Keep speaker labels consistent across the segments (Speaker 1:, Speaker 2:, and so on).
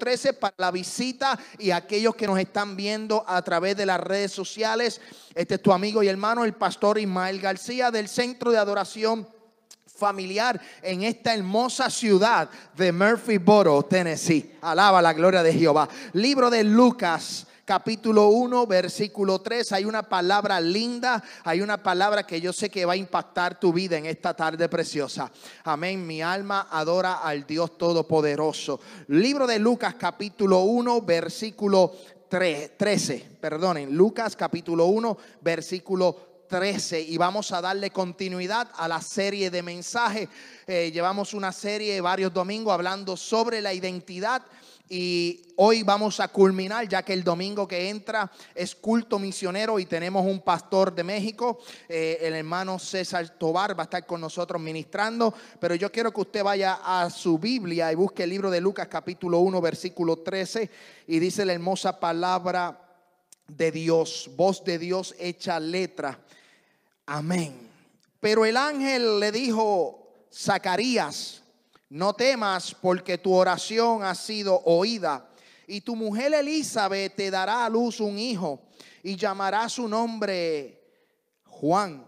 Speaker 1: 13 para la visita y aquellos que nos están viendo a través de las redes sociales. Este es tu amigo y hermano, el pastor Ismael García del Centro de Adoración familiar en esta hermosa ciudad de Murphyboro, Tennessee. Alaba la gloria de Jehová. Libro de Lucas, capítulo 1, versículo 3. Hay una palabra linda, hay una palabra que yo sé que va a impactar tu vida en esta tarde preciosa. Amén, mi alma adora al Dios Todopoderoso. Libro de Lucas, capítulo 1, versículo 3, 13. Perdonen, Lucas, capítulo 1, versículo 13. y vamos a darle continuidad a la serie de mensajes. Eh, llevamos una serie varios domingos hablando sobre la identidad y hoy vamos a culminar, ya que el domingo que entra es culto misionero y tenemos un pastor de México, eh, el hermano César Tobar va a estar con nosotros ministrando, pero yo quiero que usted vaya a su Biblia y busque el libro de Lucas capítulo 1, versículo 13, y dice la hermosa palabra de Dios, voz de Dios hecha letra. Amén. Pero el ángel le dijo, Zacarías, no temas porque tu oración ha sido oída. Y tu mujer Elizabeth te dará a luz un hijo y llamará su nombre Juan.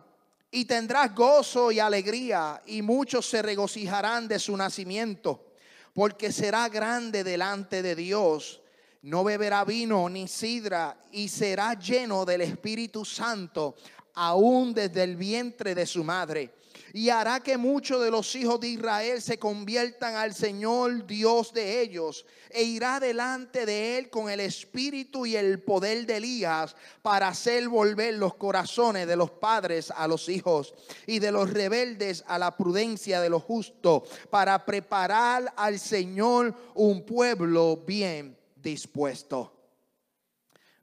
Speaker 1: Y tendrás gozo y alegría y muchos se regocijarán de su nacimiento, porque será grande delante de Dios. No beberá vino ni sidra y será lleno del Espíritu Santo aún desde el vientre de su madre y hará que muchos de los hijos de Israel se conviertan al Señor Dios de ellos, e irá delante de él con el espíritu y el poder de Elías para hacer volver los corazones de los padres a los hijos y de los rebeldes a la prudencia de los justos, para preparar al Señor un pueblo bien dispuesto.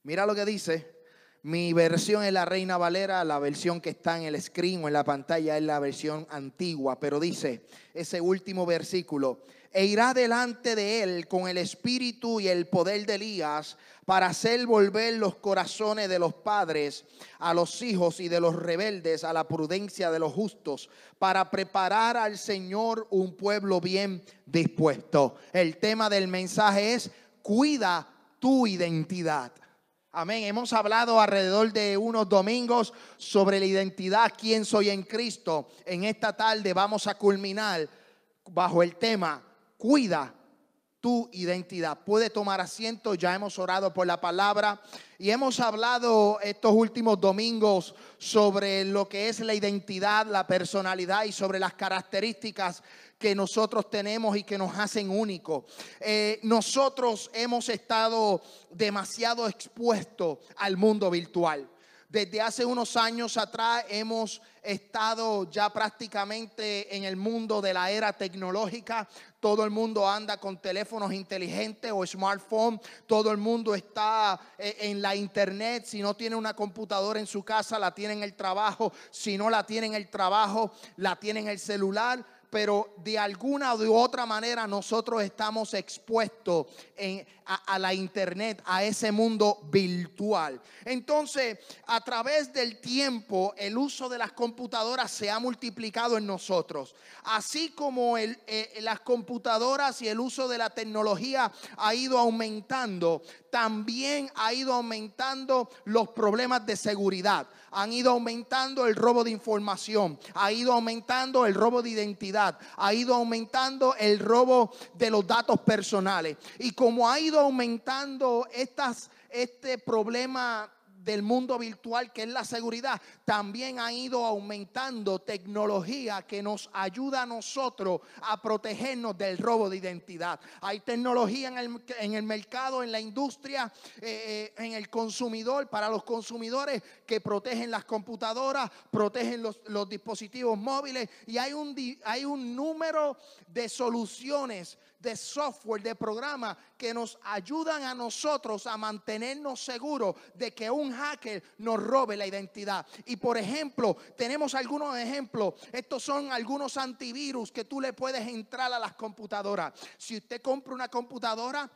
Speaker 1: Mira lo que dice mi versión es la Reina Valera, la versión que está en el screen o en la pantalla es la versión antigua, pero dice ese último versículo, e irá delante de él con el espíritu y el poder de Elías para hacer volver los corazones de los padres a los hijos y de los rebeldes a la prudencia de los justos, para preparar al Señor un pueblo bien dispuesto. El tema del mensaje es, cuida tu identidad. Amén. Hemos hablado alrededor de unos domingos sobre la identidad, quién soy en Cristo. En esta tarde vamos a culminar bajo el tema, cuida tu identidad. Puede tomar asiento, ya hemos orado por la palabra y hemos hablado estos últimos domingos sobre lo que es la identidad, la personalidad y sobre las características que nosotros tenemos y que nos hacen únicos. Eh, nosotros hemos estado demasiado expuestos al mundo virtual. Desde hace unos años atrás hemos estado ya prácticamente en el mundo de la era tecnológica. Todo el mundo anda con teléfonos inteligentes o smartphones. Todo el mundo está eh, en la internet. Si no tiene una computadora en su casa, la tiene en el trabajo. Si no la tiene en el trabajo, la tiene en el celular pero de alguna u otra manera nosotros estamos expuestos a, la internet, a ese mundo virtual. Entonces, a través del tiempo, el uso de las computadoras se ha multiplicado en nosotros. Así como eh, eh, las computadoras y el uso de la tecnología ha ido aumentando, también ha ido aumentando los problemas de seguridad han ido aumentando el robo de información, ha ido aumentando el robo de identidad, ha ido aumentando el robo de los datos personales. Y como ha ido aumentando estas, este problema del mundo virtual, que es la seguridad, también ha ido aumentando tecnología que nos ayuda a nosotros a protegernos del robo de identidad. Hay tecnología en el, en el mercado, en la industria, eh, eh, en el consumidor, para los consumidores que protegen las computadoras, protegen los, los dispositivos móviles y hay un, hay un número de soluciones de software, de programa que nos ayudan a nosotros a mantenernos seguros de que un hacker nos robe la identidad. Y por ejemplo, tenemos algunos ejemplos. Estos son algunos antivirus que tú le puedes entrar a las computadoras. Si usted compra una computadora,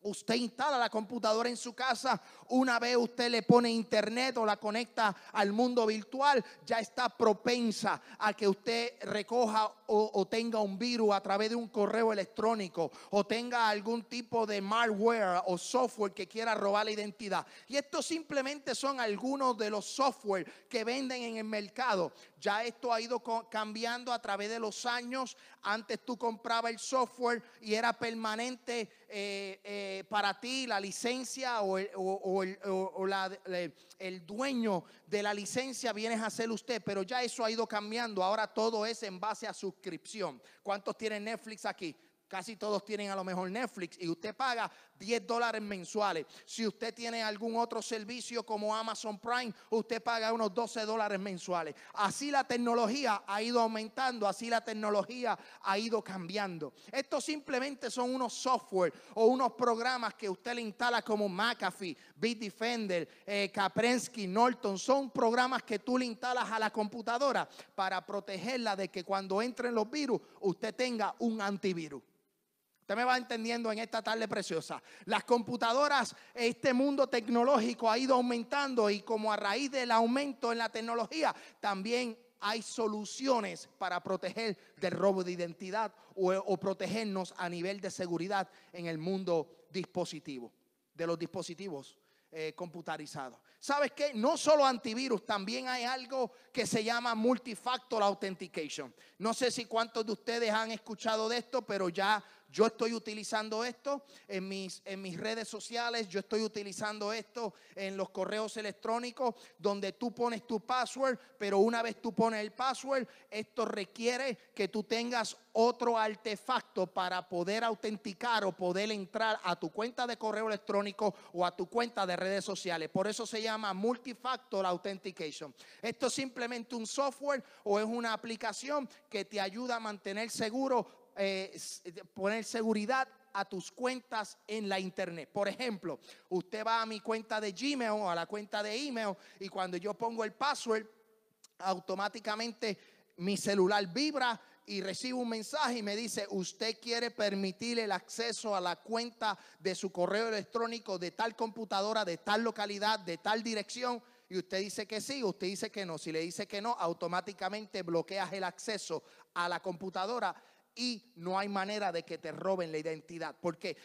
Speaker 1: Usted instala la computadora en su casa, una vez usted le pone internet o la conecta al mundo virtual, ya está propensa a que usted recoja o, tenga un virus a través de un correo electrónico o tenga algún tipo de malware o software que quiera robar la identidad. Y esto simplemente son algunos de los software que venden en el mercado. Ya esto ha ido cambiando a través de los años. Antes tú Compraba el software y era permanente eh, eh, para ti la licencia o el, o el, dueño de la licencia Viene a ser usted, pero ya eso ha ido cambiando. Ahora todo es en base a suscripción. ¿Cuántos tienen Netflix aquí? Casi todos tienen a lo mejor Netflix y usted paga 10 dólares mensuales. Si usted tiene algún otro servicio como Amazon Prime, usted paga unos 12 dólares mensuales. Así la tecnología ha ido aumentando, así la tecnología ha ido cambiando. Estos simplemente son unos software o unos programas que usted le instala como McAfee, Bitdefender, Defender, eh, Kaprensky, Norton, son programas que tú le instalas a la computadora para protegerla de que cuando entren los virus, usted tenga un antivirus. Usted me va entendiendo en esta tarde preciosa. Las computadoras, este mundo tecnológico ha ido aumentando y como a raíz del aumento en la tecnología, también hay soluciones para proteger del robo de identidad o protegernos a nivel de seguridad en el mundo dispositivo, de los dispositivos. Eh, computarizado ¿Sabes qué? No solo antivirus, también hay algo que se llama multifactor authentication. No sé si cuántos de ustedes han escuchado de esto, pero ya yo estoy utilizando esto en mis, en mis redes sociales, yo estoy utilizando esto en los correos electrónicos, donde tú pones tu password, pero una vez tú pones el password, esto requiere que tú tengas otro artefacto para poder autenticar o poder entrar a tu cuenta de correo electrónico o a tu cuenta de redes sociales. Por eso se llama Multifactor Authentication. Esto es simplemente un software o es una aplicación que te ayuda a mantener seguro eh, eh, poner seguridad a tus cuentas en la internet. Por ejemplo, usted va a mi cuenta de Gmail o a la cuenta de email y cuando yo pongo el password, automáticamente mi celular vibra y recibo un mensaje y me dice, usted quiere permitir el acceso a la cuenta de su correo electrónico de tal computadora, de tal localidad, de tal dirección. Y usted dice que sí, usted dice que no. Si le dice que no, automáticamente bloqueas el acceso a la computadora y no hay manera de que te roben la identidad. Porque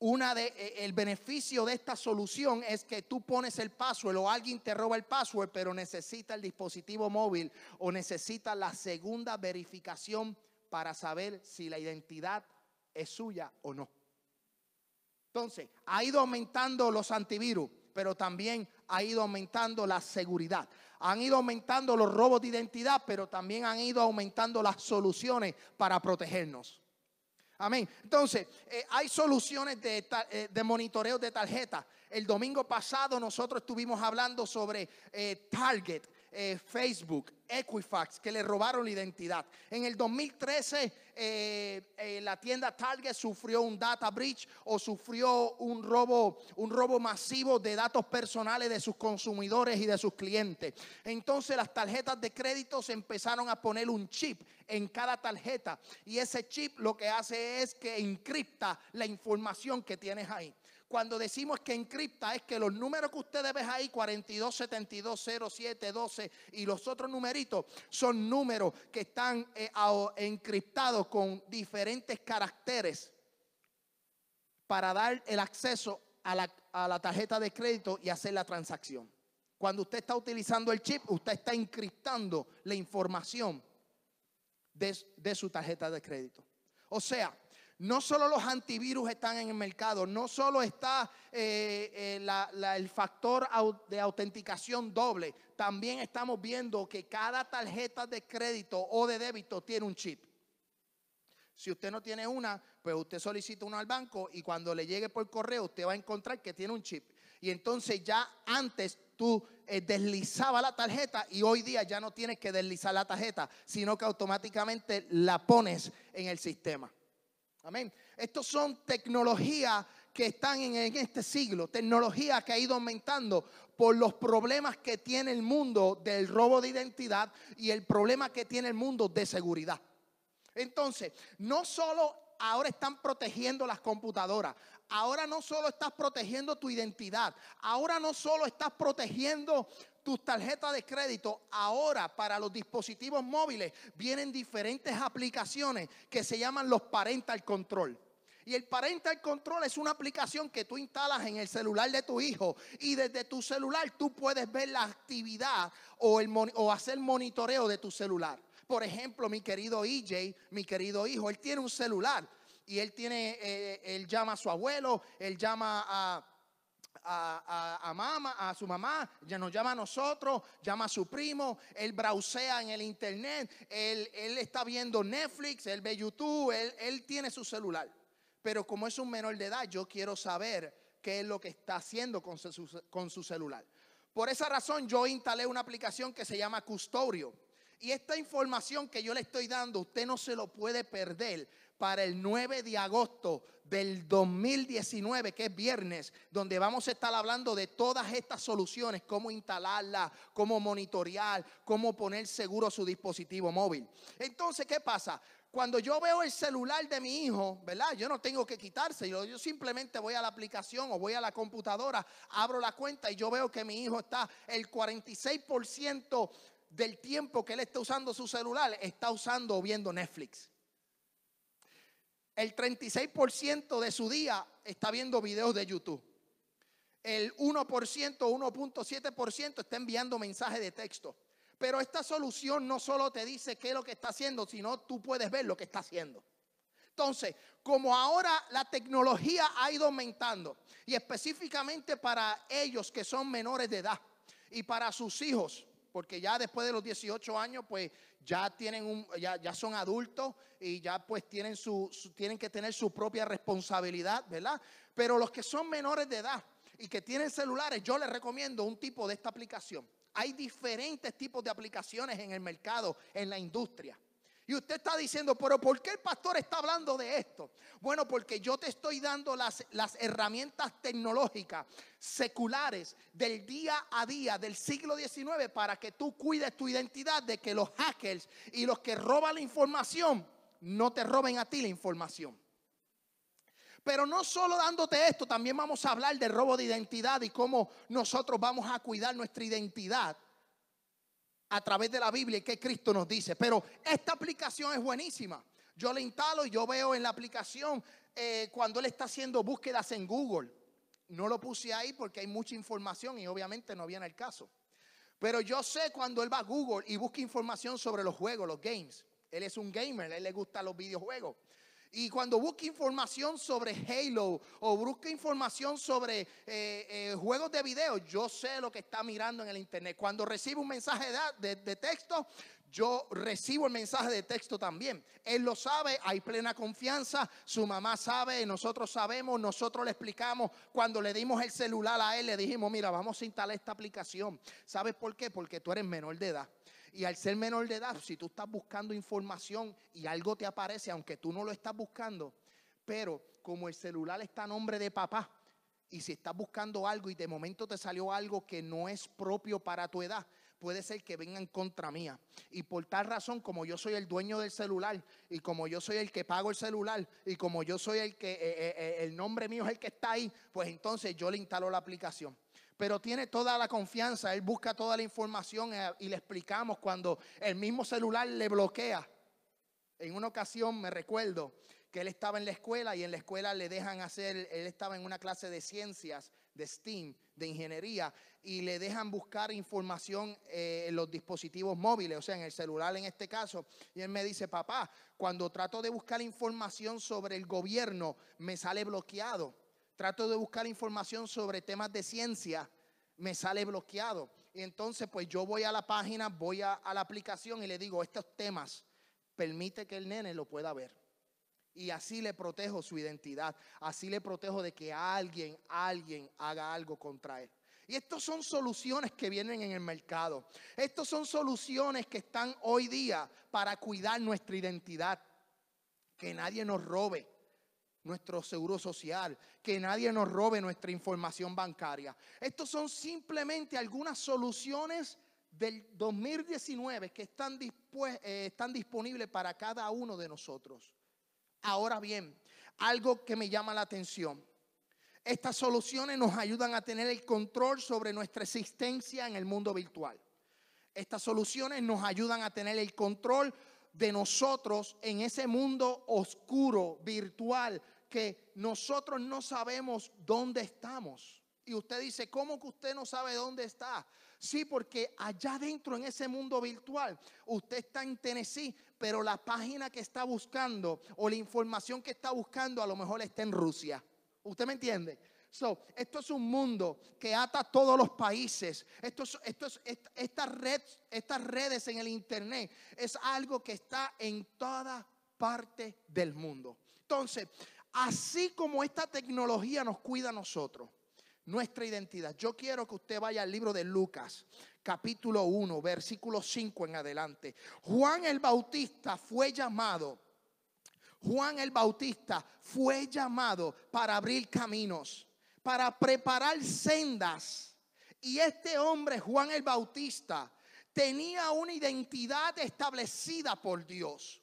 Speaker 1: una de, e, el beneficio de esta solución es que tú pones el password o alguien te roba el password, pero necesita el dispositivo móvil o necesita la segunda verificación para saber si la identidad es suya o no. Entonces, ha ido aumentando los antivirus, pero también ha ido aumentando la seguridad han ido aumentando los robos de identidad, pero también han ido aumentando las soluciones para protegernos. Amén. Entonces, eh, hay soluciones eh, de, monitoreo de tarjeta. El domingo pasado nosotros estuvimos hablando sobre eh, Target eh, Facebook, Equifax, que le robaron la identidad. En el 2013 eh, eh, la tienda Target sufrió un data breach o sufrió un robo, un robo masivo de datos personales de sus consumidores y de sus clientes. Entonces las tarjetas de crédito se empezaron a poner un chip en cada tarjeta y ese chip lo que hace es que encripta la información que tienes ahí cuando decimos que encripta es que los números que ustedes ven ahí, 42, 72, 07, 12 y los otros numeritos, son números que están eh, encriptados con diferentes caracteres para dar el acceso a la, tarjeta de crédito y hacer la transacción. Cuando usted está utilizando el chip, usted está encriptando la información de, de su tarjeta de crédito. O sea, no solo los antivirus están en el mercado, no solo está eh, eh, el factor de autenticación doble, también estamos viendo que cada tarjeta de crédito o de débito tiene un chip. Si usted no tiene una, pues usted solicita una al banco y cuando le llegue por correo usted va a encontrar que tiene un chip. Y entonces ya antes tú eh, deslizaba la tarjeta y hoy día ya no tienes que deslizar la tarjeta, sino que automáticamente la pones en el sistema. Amén. Estos son tecnologías que están en, en este siglo, tecnología que ha ido aumentando por los problemas que tiene el mundo del robo de identidad y el problema que tiene el mundo de seguridad. Entonces, no solo ahora están protegiendo las computadoras, ahora no solo estás protegiendo tu identidad, ahora no solo estás protegiendo tus tarjetas de crédito, ahora para los dispositivos móviles vienen diferentes aplicaciones que se llaman los parental control. Y el parental control es una aplicación que tú instalas en el celular de tu hijo y desde tu celular tú puedes ver la actividad o, el, o hacer monitoreo de tu celular. Por ejemplo, mi querido EJ, mi querido hijo, él tiene un celular y él tiene, eh, él llama a su abuelo, él llama a a, a, a, su mamá, ya nos llama a nosotros, llama a su primo, él browsea en el internet, él, está viendo Netflix, él ve YouTube, él, tiene su celular. Pero como es un menor de edad, yo quiero saber qué es lo que está haciendo con su, con su celular. Por esa razón yo instalé una aplicación que se llama Custodio. Y esta información que yo le estoy dando, usted no se lo puede perder para el 9 de agosto del 2019, que es viernes, donde vamos a estar hablando de todas estas soluciones, cómo instalarlas, cómo monitorear, cómo poner seguro su dispositivo móvil. Entonces, ¿qué pasa? Cuando yo veo el celular de mi hijo, ¿verdad? Yo no tengo que quitarse, yo simplemente voy a la aplicación o voy a la computadora, abro la cuenta y yo veo que mi hijo está el 46% del tiempo que él está usando su celular, está usando o viendo Netflix. El 36% de su día está viendo videos de YouTube. El 1%, 1.7% está enviando mensajes de texto. Pero esta solución no solo te dice qué es lo que está haciendo, sino tú puedes ver lo que está haciendo. Entonces, como ahora la tecnología ha ido aumentando, y específicamente para ellos que son menores de edad y para sus hijos, porque ya después de los 18 años, pues ya tienen un, ya, son adultos y ya pues tienen tienen que tener su propia responsabilidad, ¿verdad? Pero los que son menores de edad y que tienen celulares, yo les recomiendo un tipo de esta aplicación. Hay diferentes tipos de aplicaciones en el mercado, en la industria. Y usted está diciendo, pero ¿por qué el pastor está hablando de esto? Bueno, porque yo te estoy dando las, herramientas tecnológicas, seculares, del día a día, del siglo XIX, para que tú cuides tu identidad de que los hackers y los que roban la información no te roben a ti la información. Pero no solo dándote esto, también vamos a hablar de robo de identidad y cómo nosotros vamos a cuidar nuestra identidad a través de la Biblia y qué Cristo nos dice. Pero esta aplicación es buenísima. Yo la instalo y yo veo en la aplicación eh, cuando él está haciendo búsquedas en Google. No lo puse ahí porque hay mucha información y obviamente no viene el caso. Pero yo sé cuando él va a Google y busca información sobre los juegos, los games. Él es un gamer, a él le gustan los videojuegos. Y cuando busca información sobre Halo o busca información sobre eh, eh, juegos de video, yo sé lo que está mirando en el Internet. Cuando recibo un mensaje de, de texto, yo recibo el mensaje de texto también. Él lo sabe, hay plena confianza, su mamá sabe, nosotros sabemos, nosotros le explicamos. Cuando le dimos el celular a él, le dijimos, mira, vamos a instalar esta aplicación. ¿Sabes por qué? Porque tú eres menor de edad. Y al ser menor de edad, si tú estás buscando información y algo te aparece, aunque tú no lo estás buscando, pero como el celular está a nombre de papá, y si estás buscando algo y de momento te salió algo que no es propio para tu edad, puede ser que vengan contra mía. Y por tal razón, como yo soy el dueño del celular, y como yo soy el que pago el celular, y como yo soy el que eh, eh, eh, el nombre mío es el que está ahí, pues entonces yo le instalo la aplicación pero tiene toda la confianza, él busca toda la información eh, y le explicamos cuando el mismo celular le bloquea. En una ocasión me recuerdo que él estaba en la escuela y en la escuela le dejan hacer, él estaba en una clase de ciencias, de STEAM, de ingeniería, y le dejan buscar información eh, en los dispositivos móviles, o sea, en el celular en este caso. Y él me dice, papá, cuando trato de buscar información sobre el gobierno, me sale bloqueado trato de buscar información sobre temas de ciencia, me sale bloqueado. Y entonces, pues yo voy a la página, voy a, la aplicación y le digo, estos temas, permite que el nene lo pueda ver. Y así le protejo su identidad, así le protejo de que alguien, alguien haga algo contra él. Y estas son soluciones que vienen en el mercado. Estas son soluciones que están hoy día para cuidar nuestra identidad. Que nadie nos robe nuestro seguro social, que nadie nos robe nuestra información bancaria. Estos son simplemente algunas soluciones del 2019 que están, eh, están disponibles para cada uno de nosotros. Ahora bien, algo que me llama la atención. Estas soluciones nos ayudan a tener el control sobre nuestra existencia en el mundo virtual. Estas soluciones nos ayudan a tener el control de nosotros en ese mundo oscuro, virtual, que nosotros no sabemos dónde estamos. Y usted dice, ¿cómo que usted no sabe dónde está? Sí, porque allá dentro en ese mundo virtual, usted está en Tennessee, pero la página que está buscando o la información que está buscando a lo mejor está en Rusia. ¿Usted me entiende? esto es un mundo que ata todos los países. Esto, estas redes en el Internet es algo que está en toda parte del mundo. Entonces, así como esta tecnología nos cuida a nosotros, nuestra identidad. Yo quiero que usted vaya al libro de Lucas, capítulo 1, versículo 5 en adelante. Juan el Bautista fue llamado. Juan el Bautista fue llamado para abrir caminos para preparar sendas. Y este hombre, Juan el Bautista, tenía una identidad establecida por Dios.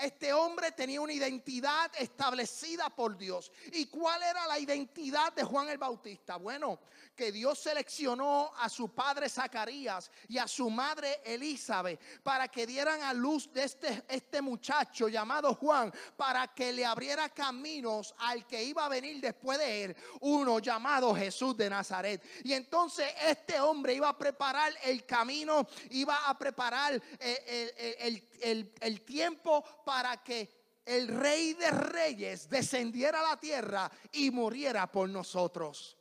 Speaker 1: Este hombre tenía una identidad establecida por Dios. ¿Y cuál era la identidad de Juan el Bautista? Bueno, que Dios seleccionó a su padre Zacarías y a su madre Elizabeth para que dieran a luz de este, este muchacho llamado Juan, para que le abriera caminos al que iba a venir después de él, uno llamado Jesús de Nazaret. Y entonces este hombre iba a preparar el camino, iba a preparar eh, el, el, el el, tiempo para que el rey de reyes descendiera a la tierra y muriera por nosotros.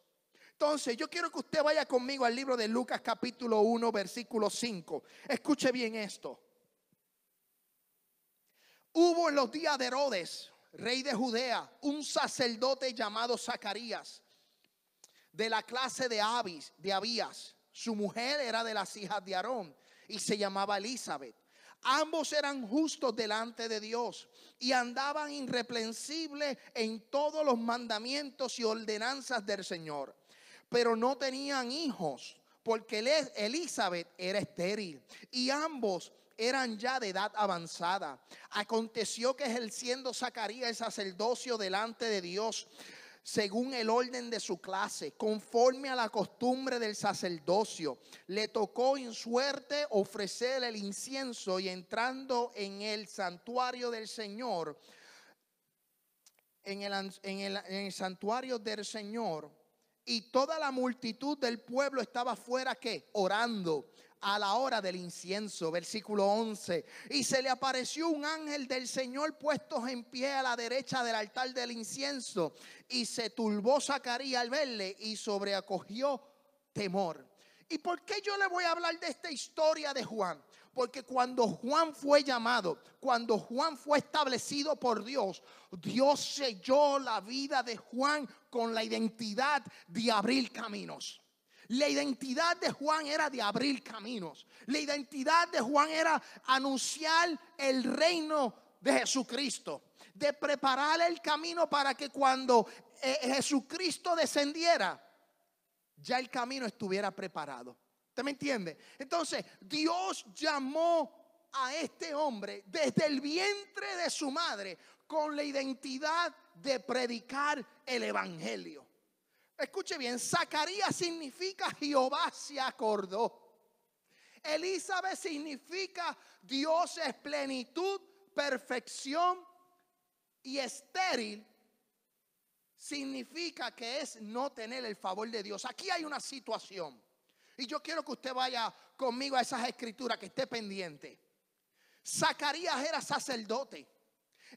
Speaker 1: Entonces, yo quiero que usted vaya conmigo al libro de Lucas capítulo 1, versículo 5. Escuche bien esto. Hubo en los días de Herodes, rey de Judea, un sacerdote llamado Zacarías, de la clase de, Abis, de Abías. Su mujer era de las hijas de Aarón y se llamaba Elizabeth. Ambos eran justos delante de Dios y andaban irreprensibles en todos los mandamientos y ordenanzas del Señor. Pero no tenían hijos porque e-, Elizabeth era estéril y ambos eran ya de edad avanzada. Aconteció que ejerciendo Zacarías el sacerdocio delante de Dios, según el orden de su clase, conforme a la costumbre del sacerdocio. Le tocó en suerte ofrecer el incienso y entrando en el santuario del Señor, en el, en el santuario del Señor, y toda la multitud del pueblo estaba fuera que orando a la hora del incienso, versículo 11. Y se le apareció un ángel del Señor puesto en pie a la derecha del altar del incienso. Y se turbó Zacarías al verle y sobreacogió temor. ¿Y por qué yo le voy a hablar de esta historia de Juan? Porque cuando Juan fue llamado, cuando Juan fue establecido por Dios, Dios selló la vida de Juan con la identidad de abrir caminos. La identidad de Juan era de abrir caminos. La identidad de Juan era anunciar el reino de Jesucristo. De preparar el camino para que cuando eh, Jesucristo descendiera, ya el camino estuviera preparado. ¿Usted me entiende? Entonces, Dios llamó a este hombre desde el vientre de su madre con la identidad de predicar el Evangelio. Escuche bien, Zacarías significa Jehová se acordó. Elizabeth significa Dios es plenitud, perfección y estéril significa que es no tener el favor de Dios. Aquí hay una situación. Y yo quiero que usted vaya conmigo a esas escrituras, que esté pendiente. Zacarías era sacerdote.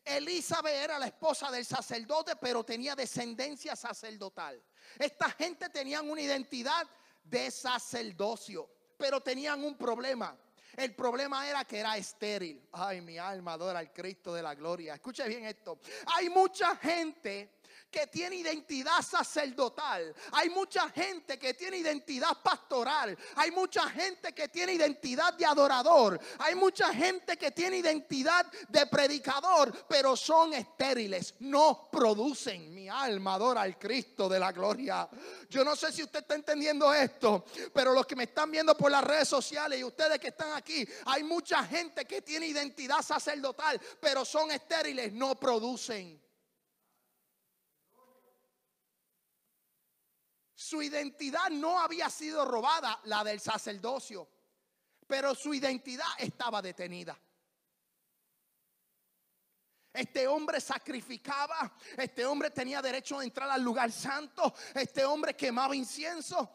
Speaker 1: Elizabeth era la esposa del sacerdote, pero tenía descendencia sacerdotal. Esta gente tenían una identidad de sacerdocio, pero tenían un problema. El problema era que era estéril. Ay, mi alma adora al Cristo de la gloria. Escuche bien esto. Hay mucha gente que tiene identidad sacerdotal, hay mucha gente que tiene identidad pastoral, hay mucha gente que tiene identidad de adorador, hay mucha gente que tiene identidad de predicador, pero son estériles, no producen. Mi alma adora al Cristo de la gloria. Yo no sé si usted está entendiendo esto, pero los que me están viendo por las redes sociales y ustedes que están aquí, hay mucha gente que tiene identidad sacerdotal, pero son estériles, no producen. Su identidad no había sido robada, la del sacerdocio, pero su identidad estaba detenida. Este hombre sacrificaba, este hombre tenía derecho a entrar al lugar santo, este hombre quemaba incienso.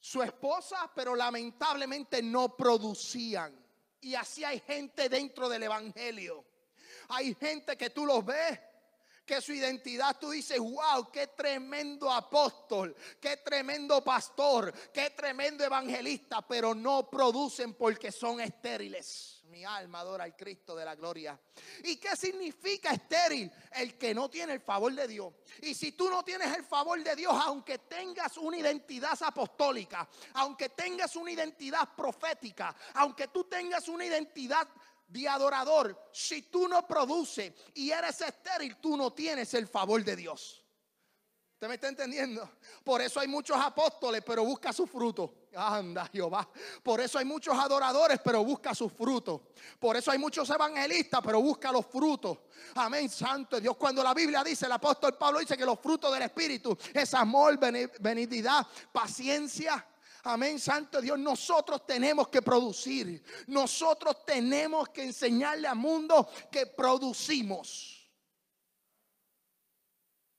Speaker 1: Su esposa, pero lamentablemente no producían. Y así hay gente dentro del Evangelio. Hay gente que tú los ves que su identidad tú dices, wow, qué tremendo apóstol, qué tremendo pastor, qué tremendo evangelista, pero no producen porque son estériles. Mi alma adora al Cristo de la gloria. ¿Y qué significa estéril? El que no tiene el favor de Dios. Y si tú no tienes el favor de Dios, aunque tengas una identidad apostólica, aunque tengas una identidad profética, aunque tú tengas una identidad de adorador, si tú no produces y eres estéril, tú no tienes el favor de Dios. ¿Usted me está entendiendo? Por eso hay muchos apóstoles, pero busca su fruto. Anda, Jehová. Por eso hay muchos adoradores, pero busca su fruto Por eso hay muchos evangelistas, pero busca los frutos. Amén, santo Dios. Cuando la Biblia dice, el apóstol Pablo dice que los frutos del Espíritu es amor, benignidad, paciencia, Amén, Santo Dios. Nosotros tenemos que producir. Nosotros tenemos que enseñarle al mundo que producimos.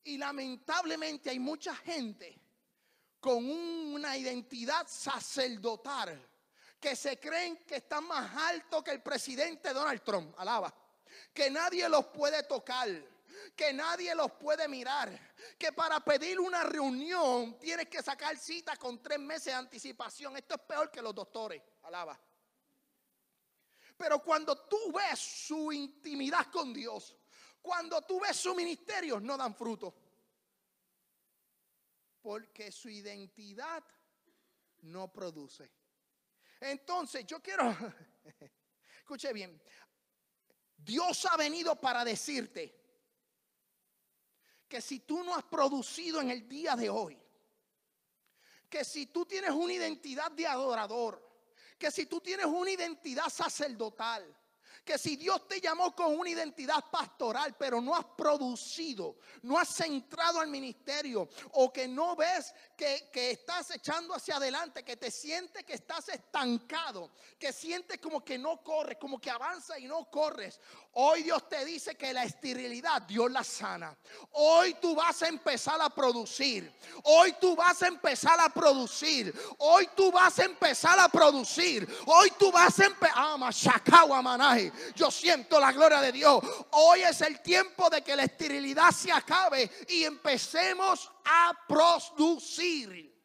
Speaker 1: Y lamentablemente hay mucha gente con una identidad sacerdotal que se creen que están más alto que el presidente Donald Trump. Alaba. Que nadie los puede tocar que nadie los puede mirar, que para pedir una reunión tienes que sacar cita con tres meses de anticipación. Esto es peor que los doctores, alaba. Pero cuando tú ves su intimidad con Dios, cuando tú ves su ministerio, no dan fruto. Porque su identidad no produce. Entonces, yo quiero, escuche bien, Dios ha venido para decirte, que si tú no has producido en el día de hoy, que si tú tienes una identidad de adorador, que si tú tienes una identidad sacerdotal, que si Dios te llamó con una identidad pastoral, pero no has producido, no has centrado al ministerio, o que no ves que, que, estás echando hacia adelante, que te sientes que estás estancado, que sientes como que no corres, como que avanza y no corres, Hoy Dios te dice que la esterilidad Dios la sana. Hoy tú vas a empezar a producir. Hoy tú vas a empezar a producir. Hoy tú vas a empezar a producir. Hoy tú vas a empezar. Ah, Yo siento la gloria de Dios. Hoy es el tiempo de que la esterilidad se acabe y empecemos a producir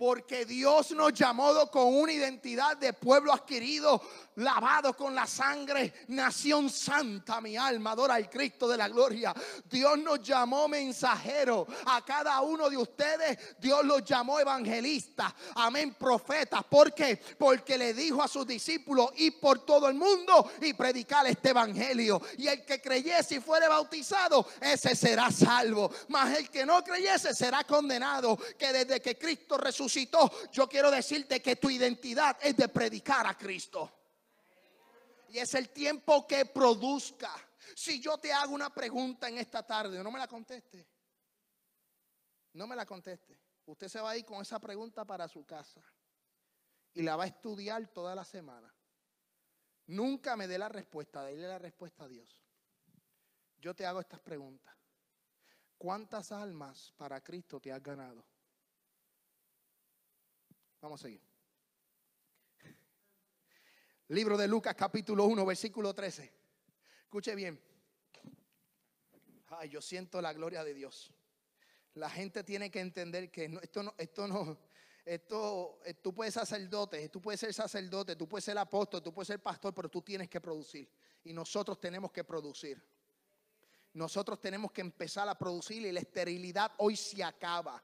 Speaker 1: porque Dios nos llamó con una identidad de pueblo adquirido, lavado con la sangre, nación santa, mi alma adora al Cristo de la gloria. Dios nos llamó mensajero, a cada uno de ustedes Dios los llamó evangelistas, amén, profetas, ¿por qué? Porque le dijo a sus discípulos ir por todo el mundo y predicar este evangelio. Y el que creyese y fuere bautizado, ese será salvo, mas el que no creyese será condenado, que desde que Cristo resucitó yo quiero decirte que tu identidad es de predicar a Cristo. Y es el tiempo que produzca. Si yo te hago una pregunta en esta tarde, no me la conteste. No me la conteste. Usted se va a ir con esa pregunta para su casa y la va a estudiar toda la semana. Nunca me dé la respuesta, déle la respuesta a Dios. Yo te hago estas preguntas. ¿Cuántas almas para Cristo te has ganado? Vamos a seguir. Libro de Lucas capítulo 1, versículo 13. Escuche bien. Ay, yo siento la gloria de Dios. La gente tiene que entender que esto no, esto no, esto, eh, tú puedes ser sacerdote, tú puedes ser sacerdote, tú puedes ser apóstol, tú puedes ser pastor, pero tú tienes que producir. Y nosotros tenemos que producir. Nosotros tenemos que empezar a producir y la esterilidad hoy se acaba.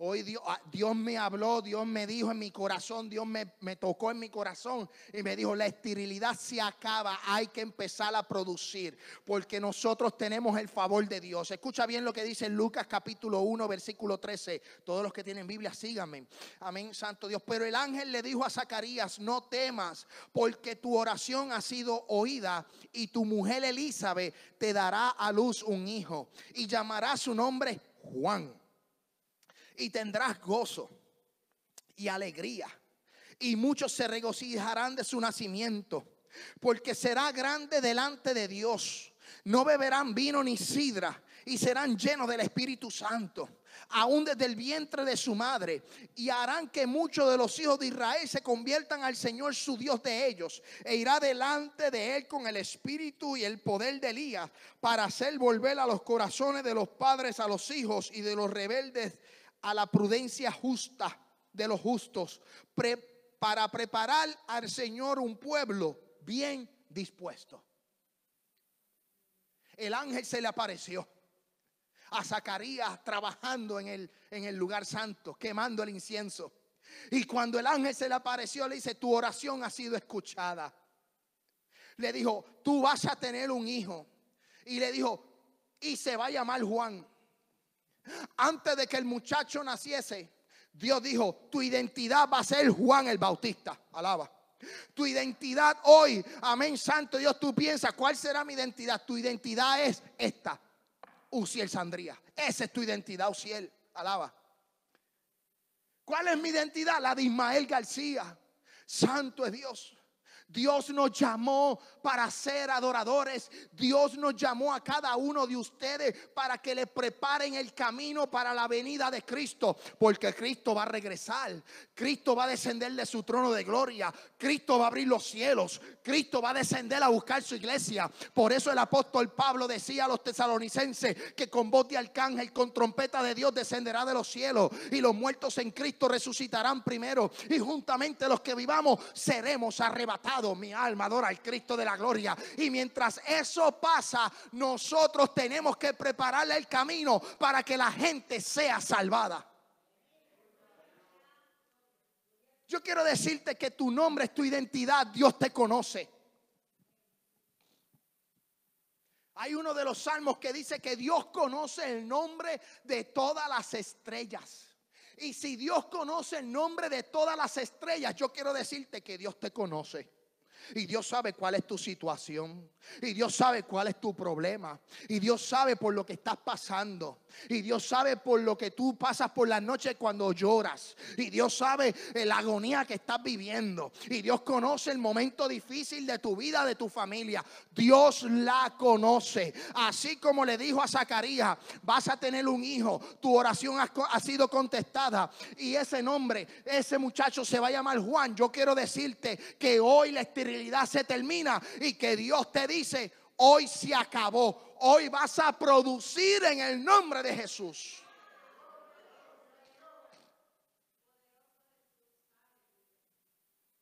Speaker 1: Hoy ah, Dios, me habló, Dios me dijo en mi corazón, Dios me, me tocó en mi corazón y me dijo, la esterilidad se acaba, hay que empezar a producir, porque nosotros tenemos el favor de Dios. Escucha bien lo que dice Lucas capítulo 1, versículo 13. Todos los que tienen Biblia, síganme. Amén, Santo Dios. Pero el ángel le dijo a Zacarías, no temas, porque tu oración ha sido oída y tu mujer Elizabeth te dará a luz un hijo y llamará su nombre Juan y tendrás gozo y alegría. Y muchos se regocijarán de su nacimiento, porque será grande delante de Dios. No beberán vino ni sidra y serán llenos del Espíritu Santo, aún desde el vientre de su madre, y harán que muchos de los hijos de Israel se conviertan al Señor su Dios de ellos, e irá delante de él con el espíritu y el poder de Elías, para hacer volver a los corazones de los padres a los hijos y de los rebeldes a la prudencia justa de los justos para preparar al Señor un pueblo bien dispuesto. El ángel se le apareció a Zacarías trabajando en el, en el lugar santo, quemando el incienso. Y cuando el ángel se le apareció, le dice, tu oración ha sido escuchada. Le dijo, tú vas a tener un hijo. Y le dijo, y se va a llamar Juan. Antes de que el muchacho naciese, Dios dijo, tu identidad va a ser Juan el Bautista. Alaba. Tu identidad hoy, amén, santo Dios, tú piensas, ¿cuál será mi identidad? Tu identidad es esta, Uciel Sandría. Esa es tu identidad, Uciel. Alaba. ¿Cuál es mi identidad? La de Ismael García. Santo es Dios. Dios nos llamó para ser adoradores. Dios nos llamó a cada uno de ustedes para que le preparen el camino para la venida de Cristo. Porque Cristo va a regresar. Cristo va a descender de su trono de gloria. Cristo va a abrir los cielos, Cristo va a descender a buscar su iglesia. Por eso el apóstol Pablo decía a los tesalonicenses que con voz de arcángel, con trompeta de Dios descenderá de los cielos y los muertos en Cristo resucitarán primero y juntamente los que vivamos seremos arrebatados. Mi alma adora al Cristo de la gloria. Y mientras eso pasa, nosotros tenemos que prepararle el camino para que la gente sea salvada. Yo quiero decirte que tu nombre es tu identidad, Dios te conoce. Hay uno de los salmos que dice que Dios conoce el nombre de todas las estrellas. Y si Dios conoce el nombre de todas las estrellas, yo quiero decirte que Dios te conoce. Y Dios sabe cuál es tu situación. Y Dios sabe cuál es tu problema. Y Dios sabe por lo que estás pasando. Y Dios sabe por lo que tú pasas por la noche cuando lloras. Y Dios sabe la agonía que estás viviendo. Y Dios conoce el momento difícil de tu vida, de tu familia. Dios la conoce. Así como le dijo a Zacarías, vas a tener un hijo. Tu oración ha, sido contestada. Y ese nombre, ese muchacho se va a llamar Juan. Yo quiero decirte que hoy le esterilidad se termina y que Dios te dice, hoy se acabó, hoy vas a producir en el nombre de Jesús.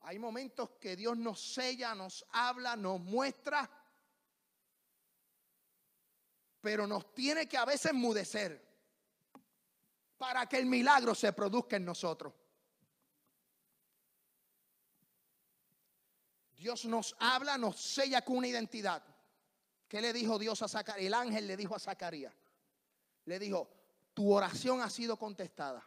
Speaker 1: Hay momentos que Dios nos sella, nos habla, nos muestra, pero nos tiene que a veces mudecer para que el milagro se produzca en nosotros. Dios nos habla, nos sella con una identidad. ¿Qué le dijo Dios a Zacarías? El ángel le dijo a Zacarías. Le dijo, tu oración ha sido contestada.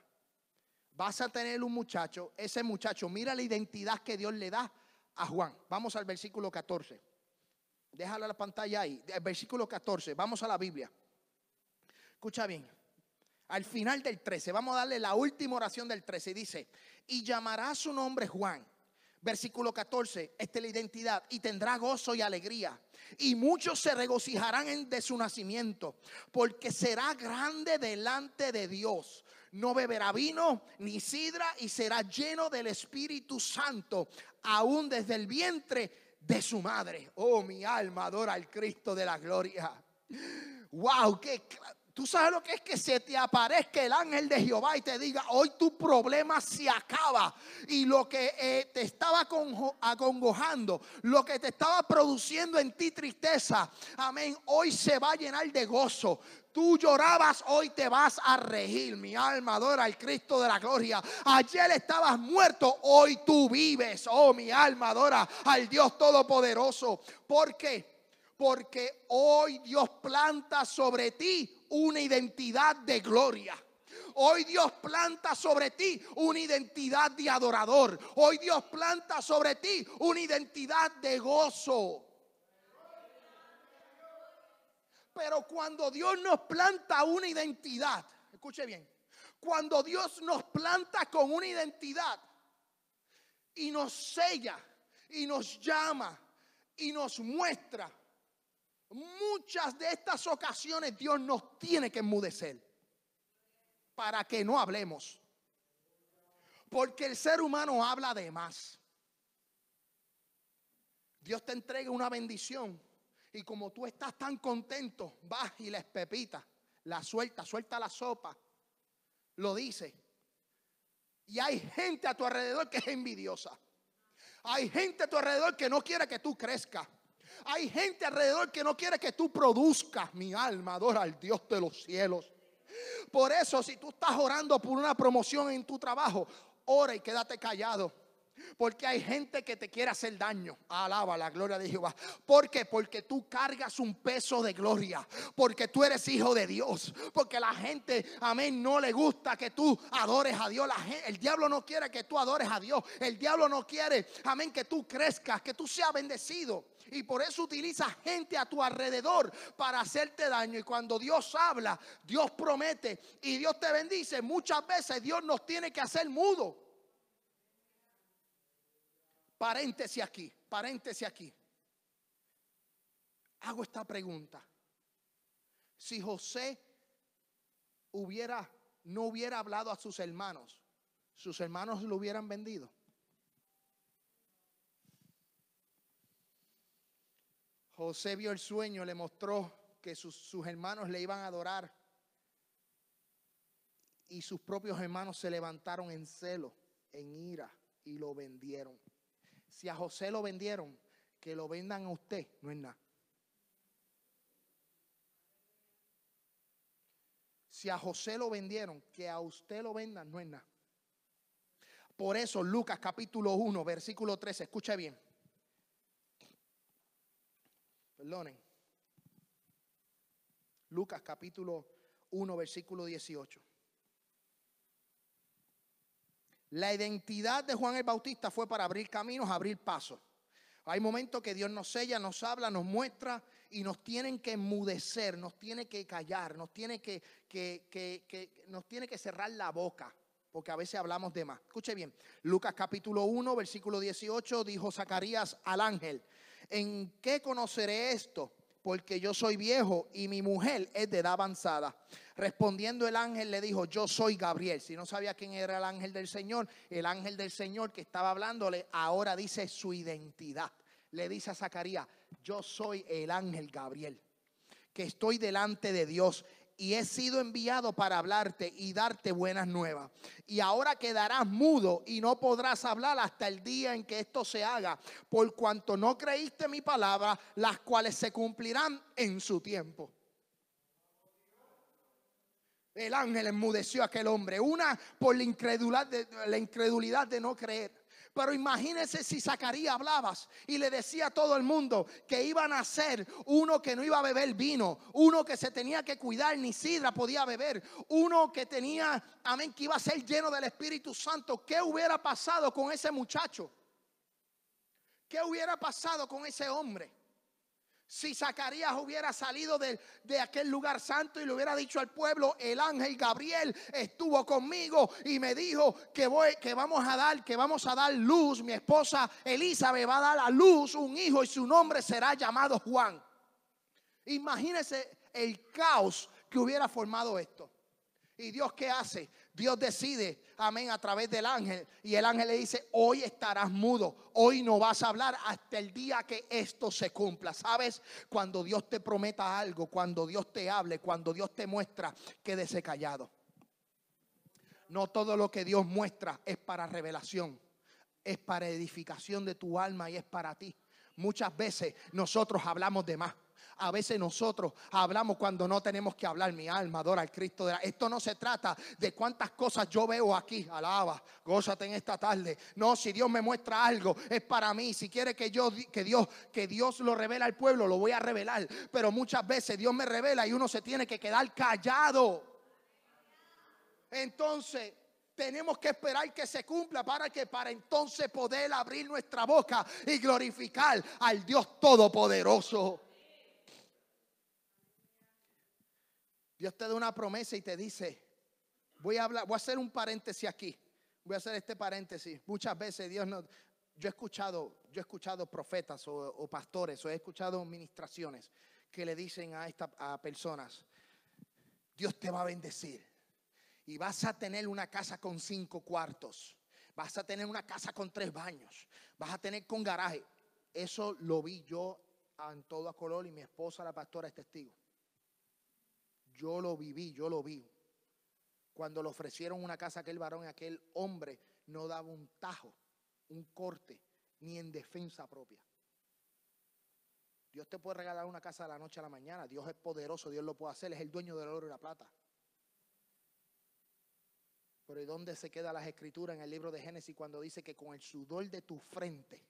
Speaker 1: Vas a tener un muchacho, ese muchacho, mira la identidad que Dios le da a Juan. Vamos al versículo 14. Déjala la pantalla ahí. versículo 14. Vamos a la Biblia. Escucha bien. Al final del 13, vamos a darle la última oración del 13. Dice, y llamará su nombre Juan Versículo 14, esta es la identidad, y tendrá gozo y alegría. Y muchos se regocijarán en de su nacimiento, porque será grande delante de Dios. No beberá vino ni sidra y será lleno del Espíritu Santo, aún desde el vientre de su madre. Oh, mi alma adora al Cristo de la gloria. Wow, qué Tú sabes lo que es que se te aparezca el ángel de Jehová y te diga, hoy tu problema se acaba. Y lo que eh, te estaba acongojando, lo que te estaba produciendo en ti tristeza, amén, hoy se va a llenar de gozo. Tú llorabas, hoy te vas a regir. Mi alma adora al Cristo de la gloria. Ayer estabas muerto, hoy tú vives. Oh, mi alma adora al Dios Todopoderoso. ¿Por qué? Porque hoy Dios planta sobre ti una identidad de gloria. Hoy Dios planta sobre ti una identidad de adorador. Hoy Dios planta sobre ti una identidad de gozo. Pero cuando Dios nos planta una identidad, escuche bien, cuando Dios nos planta con una identidad y nos sella y nos llama y nos muestra muchas de estas ocasiones Dios nos tiene que enmudecer para que no hablemos. Porque el ser humano habla de más. Dios te entrega una bendición y como tú estás tan contento, vas y les pepita la suelta, suelta la sopa, lo dice. Y hay gente a tu alrededor que es envidiosa. Hay gente a tu alrededor que no quiere que tú crezcas. Hay gente alrededor que no quiere que tú produzcas mi alma, adora al Dios de los cielos. Por eso, si tú estás orando por una promoción en tu trabajo, ora y quédate callado. Porque hay gente que te quiere hacer daño. Alaba la gloria de Jehová. ¿Por qué? Porque tú cargas un peso de gloria. Porque tú eres hijo de Dios. Porque la gente, amén, no le gusta que tú adores a Dios. el diablo no quiere que tú adores a Dios. El diablo no quiere, amén, que tú crezcas, que tú seas bendecido. Y por eso utiliza gente a tu alrededor para hacerte daño. Y cuando Dios habla, Dios promete y Dios te bendice, muchas veces Dios nos tiene que hacer mudo. Paréntesis aquí, paréntesis aquí. Hago esta pregunta. Si José hubiera no hubiera hablado a sus hermanos, sus hermanos lo hubieran vendido. José vio el sueño, le mostró que sus, hermanos le iban a adorar y sus propios hermanos se levantaron en celo, en ira y lo vendieron. Si a José lo vendieron, que lo vendan a usted, no es nada. Si a José lo vendieron, que a usted lo vendan, no es nada. Por eso Lucas capítulo 1, versículo 13, escucha bien. Lucas capítulo 1, versículo 18. La identidad de Juan el Bautista fue para abrir caminos, abrir pasos. Hay momentos que Dios nos sella, nos habla, nos muestra y nos tienen que enmudecer, nos tiene que callar, nos tiene que, que, que, que, nos tiene que cerrar la boca, porque a veces hablamos de más. Escuche bien, Lucas capítulo 1, versículo 18, dijo Zacarías al ángel, ¿En qué conoceré esto? Porque yo soy viejo y mi mujer es de edad avanzada. Respondiendo el ángel le dijo, yo soy Gabriel. Si no sabía quién era el ángel del Señor, el ángel del Señor que estaba hablándole ahora dice su identidad. Le dice a Zacarías, yo soy el ángel Gabriel, que estoy delante de Dios y he sido enviado para hablarte y darte buenas nuevas. Y ahora quedarás mudo y no podrás hablar hasta el día en que esto se haga, por cuanto no creíste mi palabra, las cuales se cumplirán en su tiempo. El ángel enmudeció a aquel hombre, una por la incredulidad de, la incredulidad de no creer pero imagínese si Zacarías hablabas y le decía a todo el mundo que iba a nacer uno que no iba a beber vino, uno que se tenía que cuidar, ni sidra podía beber, uno que tenía, amén, que iba a ser lleno del Espíritu Santo. ¿Qué hubiera pasado con ese muchacho? ¿Qué hubiera pasado con ese hombre? Si Zacarías hubiera salido de, de, aquel lugar santo y le hubiera dicho al pueblo, el ángel Gabriel estuvo conmigo y me dijo que, voy, que vamos a dar, que vamos a dar luz, mi esposa Elizabeth va a dar a luz un hijo y su nombre será llamado Juan. Imagínense el caos que hubiera formado esto. ¿Y Dios qué hace? Dios decide, amén, a través del ángel. Y el ángel le dice, hoy estarás mudo, hoy no vas a hablar hasta el día que esto se cumpla. ¿Sabes? Cuando Dios te prometa algo, cuando Dios te hable, cuando Dios te muestra, quédese callado. No todo lo que Dios muestra es para revelación, es para edificación de tu alma y es para ti. Muchas veces nosotros hablamos de más. A veces nosotros hablamos cuando no tenemos que hablar. Mi alma adora al Cristo. Esto no se trata de cuántas cosas yo veo aquí. Alaba, gózate en esta tarde. No, si Dios me muestra algo, es para mí. Si quiere que yo, que Dios, que Dios lo revela al pueblo, lo voy a revelar. Pero muchas veces Dios me revela y uno se tiene que quedar callado. Entonces, tenemos que esperar que se cumpla para que para entonces poder abrir nuestra boca y glorificar al Dios Todopoderoso. Dios te da una promesa y te dice, voy a hablar, voy a hacer un paréntesis aquí. Voy a hacer este paréntesis. Muchas veces Dios no, yo he escuchado, yo he escuchado profetas o, pastores o he escuchado ministraciones que le dicen a estas a personas, Dios te va a bendecir y vas a tener una casa con cinco cuartos, vas a tener una casa con tres baños, vas a tener con garaje. Eso lo vi yo en todo a color y mi esposa, la pastora, es testigo. Yo lo viví, yo lo vi. Cuando le ofrecieron una casa a aquel varón, aquel hombre no daba un tajo, un corte, ni en defensa propia. Dios te puede regalar una casa de la noche a la mañana. Dios es poderoso, Dios lo puede hacer, es el dueño del oro y la plata. Pero ¿y dónde se queda las escrituras en el libro de Génesis cuando dice que con el sudor de tu frente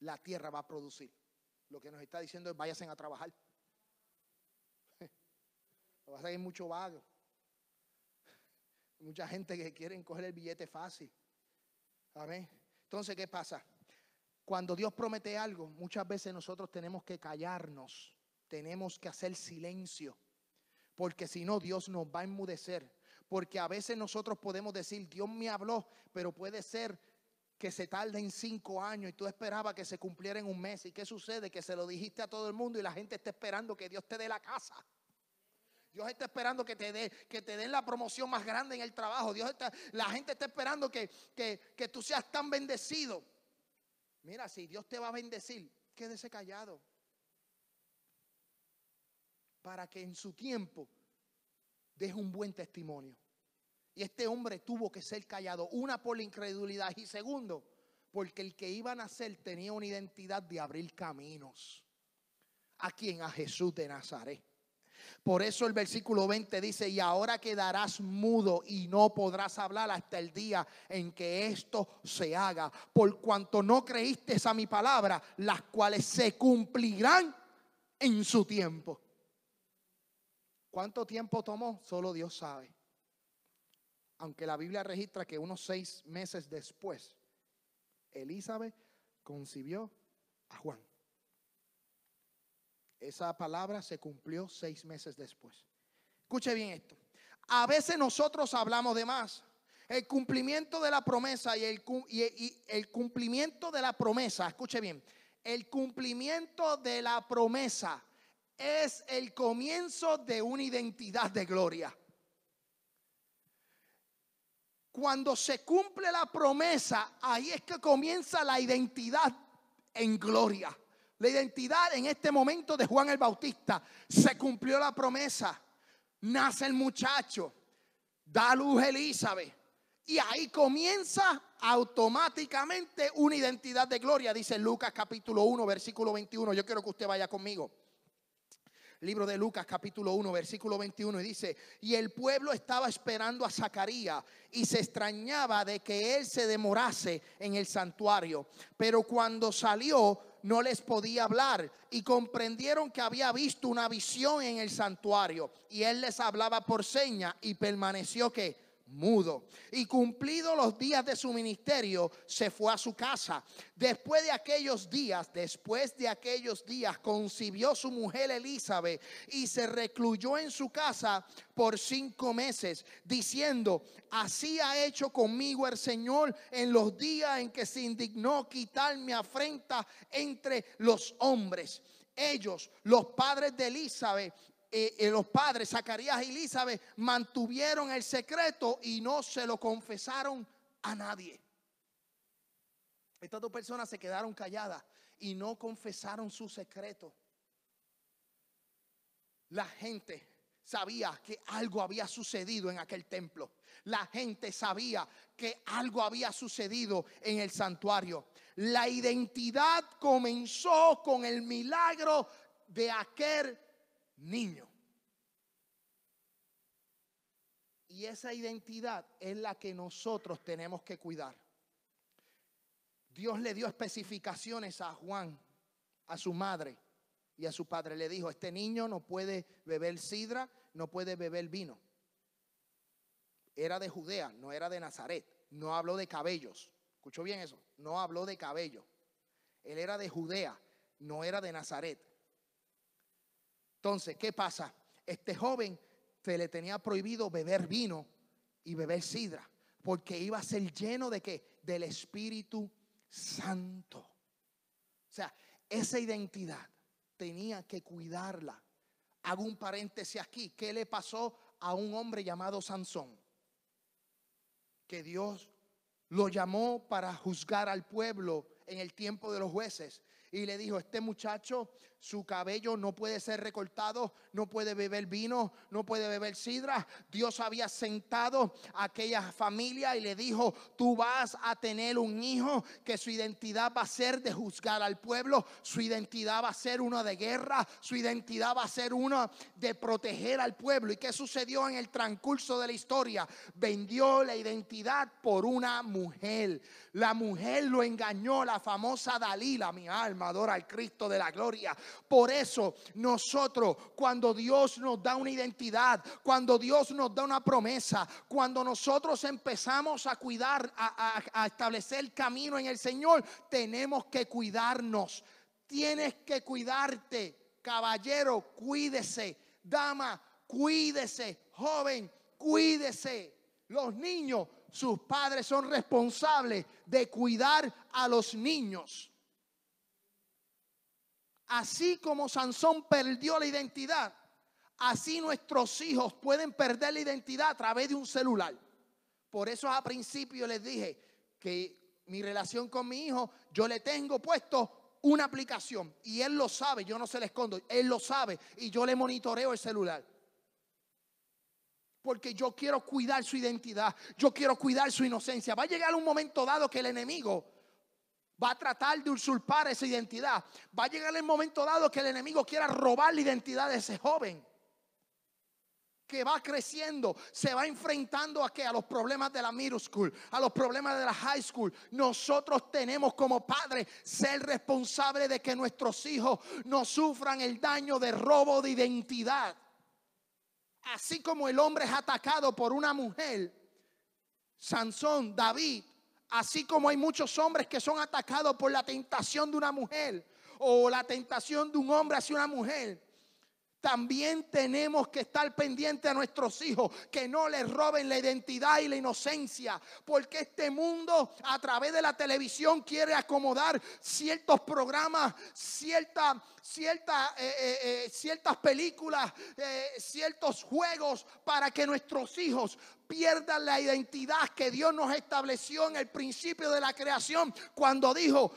Speaker 1: la tierra va a producir? lo que nos está diciendo es váyanse a trabajar. Lo vas a hay mucho vago. Mucha gente que quiere coger el billete fácil. Amén. Entonces, ¿qué pasa? Cuando Dios promete algo, muchas veces nosotros tenemos que callarnos, tenemos que hacer silencio, porque si no, Dios nos va a enmudecer. Porque a veces nosotros podemos decir, Dios me habló, pero puede ser que se en cinco años y tú esperabas que se cumpliera en un mes. ¿Y qué sucede? Que se lo dijiste a todo el mundo y la gente está esperando que Dios te dé la casa. Dios está esperando que te, dé, que te den la promoción más grande en el trabajo. Dios está, la gente está esperando que, que tú seas tan bendecido. Mira, si Dios te va a bendecir, quédese callado. Para que en su tiempo deje un buen testimonio. Y este hombre tuvo que ser callado, una por la incredulidad y segundo, porque el que iba a nacer tenía una identidad de abrir caminos. ¿A quien A Jesús de Nazaret. Por eso el versículo 20 dice, y ahora quedarás mudo y no podrás hablar hasta el día en que esto se haga, por cuanto no creíste a mi palabra, las cuales se cumplirán en su tiempo. ¿Cuánto tiempo tomó? Solo Dios sabe aunque la Biblia registra que unos seis meses después, Elizabeth concibió a Juan. Esa palabra se cumplió seis meses después. Escuche bien esto. A veces nosotros hablamos de más. El cumplimiento de la promesa y el, y el cumplimiento de la promesa, escuche bien, el cumplimiento de la promesa es el comienzo de una identidad de gloria. Cuando se cumple la promesa, ahí es que comienza la identidad en gloria. La identidad en este momento de Juan el Bautista. Se cumplió la promesa. Nace el muchacho. Da luz Elizabeth. Y ahí comienza automáticamente una identidad de gloria, dice Lucas capítulo 1, versículo 21. Yo quiero que usted vaya conmigo libro de Lucas capítulo 1 versículo 21 y dice, y el pueblo estaba esperando a Zacarías y se extrañaba de que él se demorase en el santuario, pero cuando salió no les podía hablar y comprendieron que había visto una visión en el santuario y él les hablaba por seña y permaneció que mudo. Y cumplido los días de su ministerio, se fue a su casa. Después de aquellos días, después de aquellos días, concibió su mujer Elizabeth y se recluyó en su casa por cinco meses, diciendo, así ha hecho conmigo el Señor en los días en que se indignó quitar mi afrenta entre los hombres ellos, los padres de Elizabeth, eh, eh, los padres, Zacarías y Elizabeth, mantuvieron el secreto y no se lo confesaron a nadie. Estas dos personas se quedaron calladas y no confesaron su secreto. La gente sabía que algo había sucedido en aquel templo. La gente sabía que algo había sucedido en el santuario. La identidad comenzó con el milagro de aquel niño. Y esa identidad es la que nosotros tenemos que cuidar. Dios le dio especificaciones a Juan, a su madre y a su padre. Le dijo, este niño no puede beber sidra, no puede beber vino. Era de Judea, no era de Nazaret. No habló de cabellos. Escuchó bien eso. No habló de cabello. Él era de Judea, no era de Nazaret. Entonces, ¿qué pasa? Este joven se le tenía prohibido beber vino y beber sidra, porque iba a ser lleno de qué? Del Espíritu Santo. O sea, esa identidad tenía que cuidarla. Hago un paréntesis aquí. ¿Qué le pasó a un hombre llamado Sansón? Que Dios lo llamó para juzgar al pueblo en el tiempo de los jueces y le dijo, este muchacho su cabello no puede ser recortado, no puede beber vino, no puede beber sidra. Dios había sentado a aquella familia y le dijo, tú vas a tener un hijo que su identidad va a ser de juzgar al pueblo, su identidad va a ser una de guerra, su identidad va a ser una de proteger al pueblo. ¿Y qué sucedió en el transcurso de la historia? Vendió la identidad por una mujer. La mujer lo engañó, la famosa Dalila, mi alma adora al Cristo de la gloria. Por eso nosotros, cuando Dios nos da una identidad, cuando Dios nos da una promesa, cuando nosotros empezamos a cuidar, a, establecer camino en el Señor, tenemos que cuidarnos. Tienes que cuidarte, caballero, cuídese, dama, cuídese, joven, cuídese. Los niños, sus padres son responsables de cuidar a los niños. Así como Sansón perdió la identidad, así nuestros hijos pueden perder la identidad a través de un celular. Por eso a principio les dije que mi relación con mi hijo, yo le tengo puesto una aplicación y él lo sabe, yo no se le escondo, él lo sabe y yo le monitoreo el celular. Porque yo quiero cuidar su identidad, yo quiero cuidar su inocencia. Va a llegar un momento dado que el enemigo va a tratar de usurpar esa identidad. Va a llegar el momento dado que el enemigo quiera robar la identidad de ese joven que va creciendo, se va enfrentando a qué? A los problemas de la middle school, a los problemas de la high school. Nosotros tenemos como padres ser responsables de que nuestros hijos no sufran el daño de robo de identidad. Así como el hombre es atacado por una mujer, Sansón, David, Así como hay muchos hombres que son atacados por la tentación de una mujer o la tentación de un hombre hacia una mujer. También tenemos que estar pendientes a nuestros hijos, que no les roben la identidad y la inocencia, porque este mundo a través de la televisión quiere acomodar ciertos programas, eh, eh, eh, ciertas películas, ciertos juegos para que nuestros hijos pierdan la identidad que Dios nos estableció en el principio de la creación cuando dijo,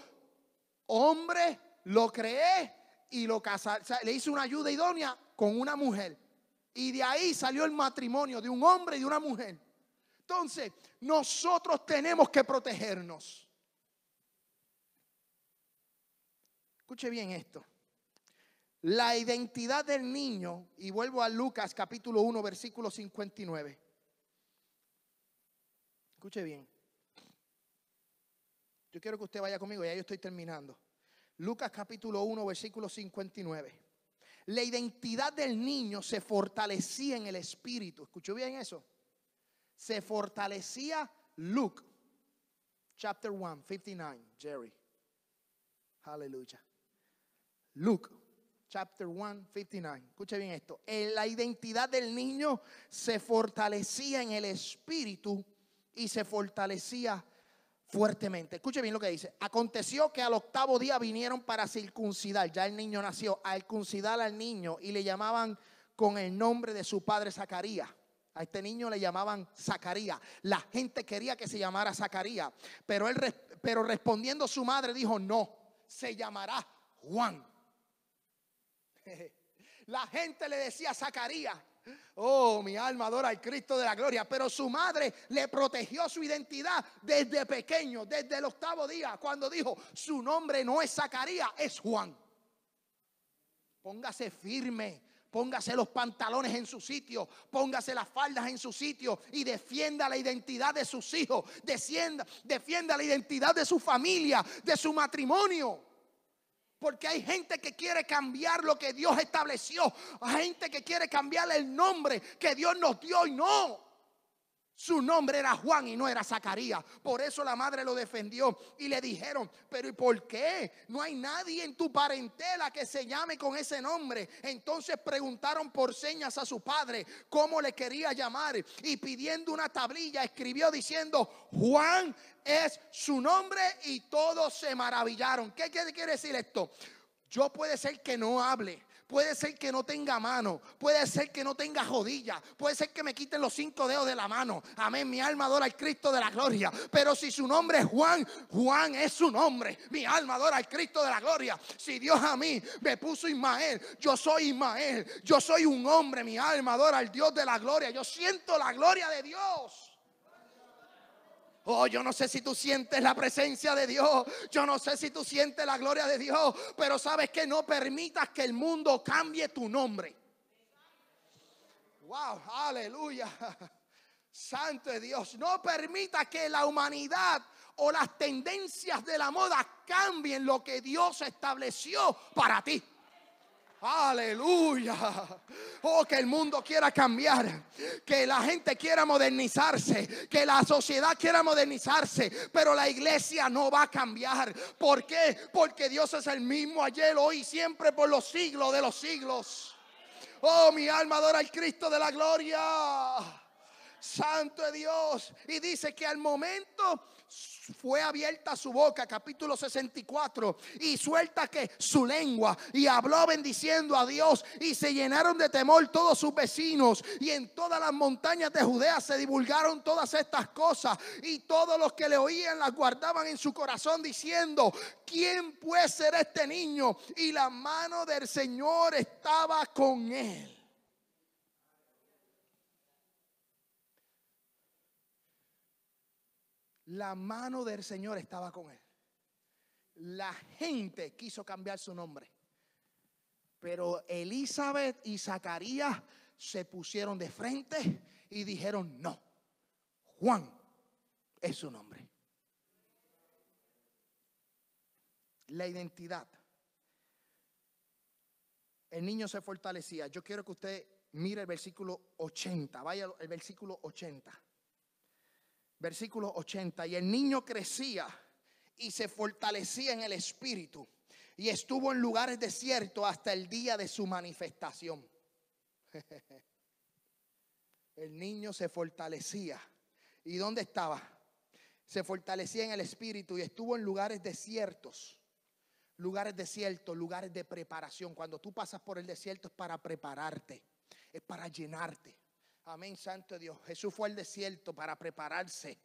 Speaker 1: hombre, lo creé y lo casé. le hice una ayuda idónea con una mujer. Y de ahí salió el matrimonio de un hombre y de una mujer. Entonces, nosotros tenemos que protegernos. Escuche bien esto. La identidad del niño, y vuelvo a Lucas capítulo 1, versículo 59. Escuche bien. Yo quiero que usted vaya conmigo, ya yo estoy terminando. Lucas capítulo 1, versículo 59. La identidad del niño se fortalecía en el espíritu. ¿Escuchó bien eso? Se fortalecía Luke, chapter 1, 59, Jerry. Aleluya. Luke, chapter 1, 59. Escuche bien esto. La identidad del niño se fortalecía en el espíritu y se fortalecía fuertemente. Escuche bien lo que dice. Aconteció que al octavo día vinieron para circuncidar, ya el niño nació, a circuncidar al niño y le llamaban con el nombre de su padre Zacarías. A este niño le llamaban Zacarías. La gente quería que se llamara Zacarías, pero él pero respondiendo su madre dijo, "No, se llamará Juan." La gente le decía Zacarías Oh, mi alma adora al Cristo de la gloria. Pero su madre le protegió su identidad desde pequeño, desde el octavo día, cuando dijo, su nombre no es Zacarías, es Juan. Póngase firme, póngase los pantalones en su sitio, póngase las faldas en su sitio y defienda la identidad de sus hijos, defienda, defienda la identidad de su familia, de su matrimonio. Porque hay gente que quiere cambiar lo que Dios estableció. Hay gente que quiere cambiar el nombre que Dios nos dio y no. Su nombre era Juan y no era Zacarías. Por eso la madre lo defendió y le dijeron, pero ¿y por qué? No hay nadie en tu parentela que se llame con ese nombre. Entonces preguntaron por señas a su padre cómo le quería llamar y pidiendo una tablilla escribió diciendo, Juan es su nombre y todos se maravillaron. ¿Qué quiere decir esto? Yo puede ser que no hable, Puede ser que no tenga mano, puede ser que no tenga rodilla, puede ser que me quiten los cinco dedos de la mano. Amén, mi alma adora al Cristo de la gloria. Pero si su nombre es Juan, Juan es su nombre. Mi alma adora al Cristo de la gloria. Si Dios a mí me puso Ismael, yo soy Ismael. Yo soy un hombre, mi alma adora al Dios de la gloria. Yo siento la gloria de Dios. Oh, yo no sé si tú sientes la presencia de Dios. Yo no sé si tú sientes la gloria de Dios. Pero sabes que no permitas que el mundo cambie tu nombre. Wow, aleluya. Santo de Dios. No permita que la humanidad o las tendencias de la moda cambien lo que Dios estableció para ti. Aleluya. Oh, que el mundo quiera cambiar, que la gente quiera modernizarse, que la sociedad quiera modernizarse, pero la iglesia no va a cambiar. ¿Por qué? Porque Dios es el mismo ayer, hoy y siempre por los siglos de los siglos. Oh, mi alma adora al Cristo de la gloria. Santo es Dios. Y dice que al momento fue abierta su boca, capítulo 64, y suelta que su lengua, y habló bendiciendo a Dios, y se llenaron de temor todos sus vecinos, y en todas las montañas de Judea se divulgaron todas estas cosas, y todos los que le oían las guardaban en su corazón diciendo, ¿quién puede ser este niño? Y la mano del Señor estaba con él. La mano del Señor estaba con él. La gente quiso cambiar su nombre. Pero Elizabeth y Zacarías se pusieron de frente y dijeron, no, Juan es su nombre. La identidad. El niño se fortalecía. Yo quiero que usted mire el versículo 80. Vaya el versículo 80 versículo 80, y el niño crecía y se fortalecía en el espíritu y estuvo en lugares desiertos hasta el día de su manifestación. El niño se fortalecía. ¿Y dónde estaba? Se fortalecía en el espíritu y estuvo en lugares desiertos. Lugares desiertos, lugares de preparación. Cuando tú pasas por el desierto es para prepararte, es para llenarte. Amén, Santo Dios. Jesús fue al desierto para prepararse.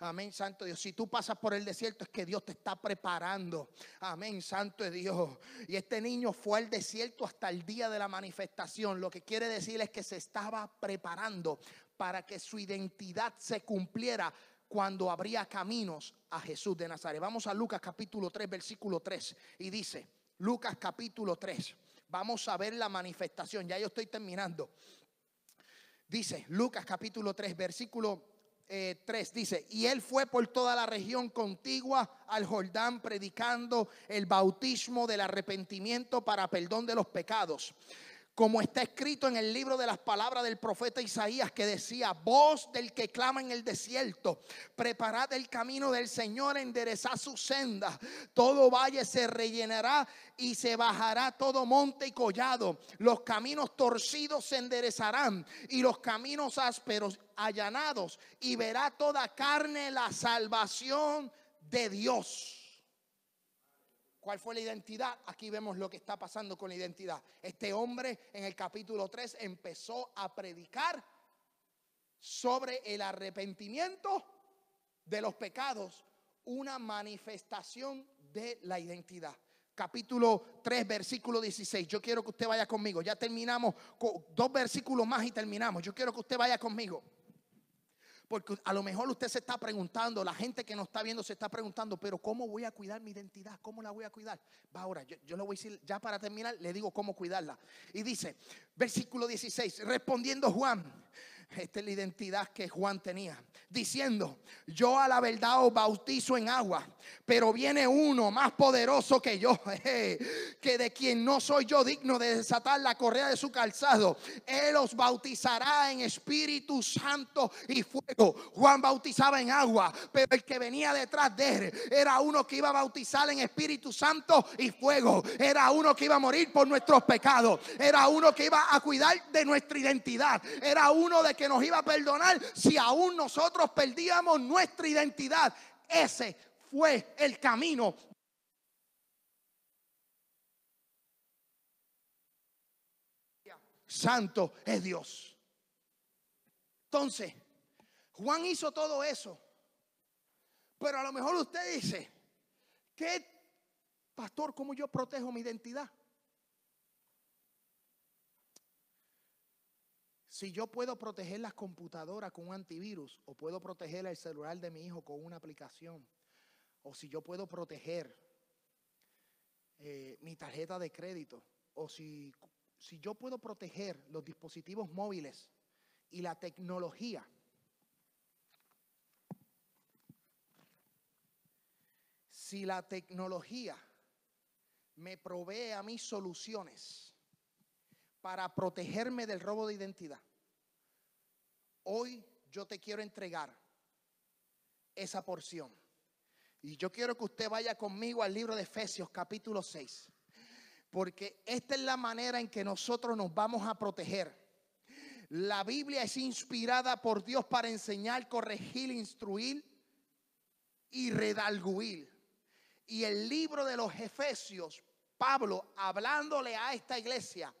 Speaker 1: Amén, Santo Dios. Si tú pasas por el desierto es que Dios te está preparando. Amén, Santo Dios. Y este niño fue al desierto hasta el día de la manifestación. Lo que quiere decir es que se estaba preparando para que su identidad se cumpliera cuando abría caminos a Jesús de Nazaret. Vamos a Lucas capítulo 3, versículo 3. Y dice, Lucas capítulo 3. Vamos a ver la manifestación. Ya yo estoy terminando. Dice Lucas capítulo 3, versículo 3 eh, dice, y él fue por toda la región contigua al Jordán predicando el bautismo del arrepentimiento para perdón de los pecados, como está escrito en el libro de las palabras del profeta Isaías, que decía, voz del que clama en el desierto, preparad el camino del Señor, enderezad su senda, todo valle se rellenará y se bajará todo monte y collado, los caminos torcidos se enderezarán y los caminos ásperos allanados, y verá toda carne la salvación de Dios. ¿Cuál fue la identidad? Aquí vemos lo que está pasando con la identidad. Este hombre en el capítulo 3 empezó a predicar sobre el arrepentimiento de los pecados, una manifestación de la identidad capítulo 3, versículo 16. Yo quiero que usted vaya conmigo. Ya terminamos con dos versículos más y terminamos. Yo quiero que usted vaya conmigo. Porque a lo mejor usted se está preguntando, la gente que nos está viendo se está preguntando, pero ¿cómo voy a cuidar mi identidad? ¿Cómo la voy a cuidar? Va ahora, yo, yo le voy a decir, ya para terminar, le digo cómo cuidarla. Y dice, versículo 16, respondiendo Juan, esta es la identidad que Juan tenía, diciendo, yo a la verdad os bautizo en agua, pero viene uno más poderoso que yo, eh, que de quien no soy yo digno de desatar la correa de su calzado. Él os bautizará en Espíritu Santo y fuego. Juan bautizaba en agua, pero el que venía detrás de él era uno que iba a bautizar en Espíritu Santo y fuego. Era uno que iba a morir por nuestros pecados. Era uno que iba a cuidar de nuestra identidad. Era uno de que nos iba a perdonar si aún nosotros perdíamos nuestra identidad. Ese fue el camino santo es Dios. Entonces, Juan hizo todo eso. Pero a lo mejor usted dice, ¿qué pastor, cómo yo protejo mi identidad? Si yo puedo proteger las computadoras con un antivirus o puedo proteger el celular de mi hijo con una aplicación o si yo puedo proteger eh, mi tarjeta de crédito o si, si yo puedo proteger los dispositivos móviles y la tecnología, si la tecnología me provee a mí soluciones, para protegerme del robo de identidad. Hoy yo te quiero entregar esa porción. Y yo quiero que usted vaya conmigo al libro de Efesios capítulo 6. Porque esta es la manera en que nosotros nos vamos a proteger. La Biblia es inspirada por Dios para enseñar, corregir, instruir y redalguir. Y el libro de los Efesios, Pablo, hablándole a esta iglesia,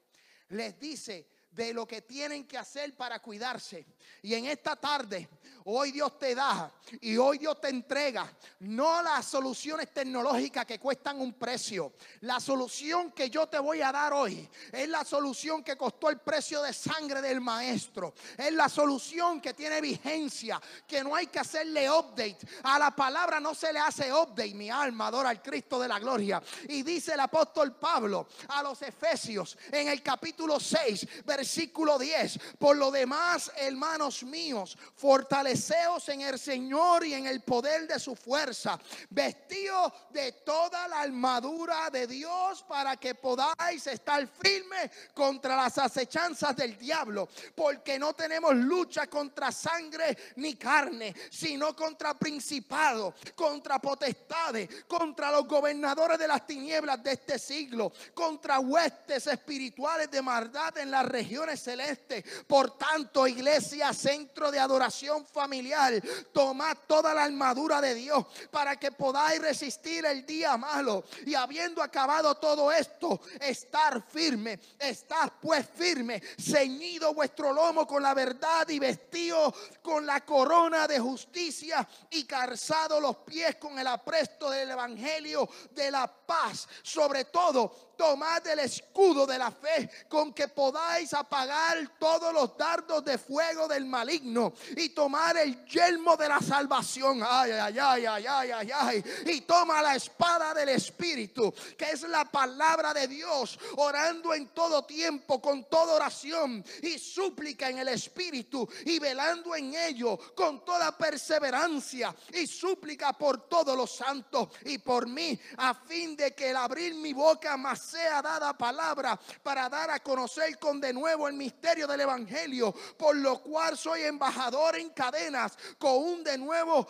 Speaker 1: les dice de lo que tienen que hacer para cuidarse. Y en esta tarde Hoy Dios te da y hoy Dios te entrega. No las soluciones tecnológicas que cuestan un precio. La solución que yo te voy a dar hoy es la solución que costó el precio de sangre del maestro. Es la solución que tiene vigencia, que no hay que hacerle update. A la palabra no se le hace update. Mi alma adora al Cristo de la gloria. Y dice el apóstol Pablo a los Efesios en el capítulo 6, versículo 10. Por lo demás, hermanos míos, fortalecer deseos en el Señor y en el poder de su fuerza, vestidos de toda la armadura de Dios para que podáis estar firmes contra las acechanzas del diablo, porque no tenemos lucha contra sangre ni carne, sino contra principados, contra potestades, contra los gobernadores de las tinieblas de este siglo, contra huestes espirituales de maldad en las regiones celestes. Por tanto, iglesia, centro de adoración familiar, familiar. Tomad toda la armadura de Dios para que podáis resistir el día malo. Y habiendo acabado todo esto, estar firme, estar pues firme, ceñido vuestro lomo con la verdad y vestido con la corona de justicia y calzado los pies con el apresto del evangelio de la paz. Sobre todo, tomad el escudo de la fe con que podáis apagar todos los dardos de fuego del maligno y tomar el yelmo de la salvación. Ay, ay, ay, ay, ay, ay, ay. Y toma la espada del Espíritu, que es la palabra de Dios, orando en todo tiempo, con toda oración y súplica en el Espíritu y velando en ello con toda perseverancia y súplica por todos los santos y por mí, a fin de que el abrir mi boca más sea dada palabra para dar a conocer con de nuevo el misterio del Evangelio, por lo cual soy embajador en cadenas, con un de nuevo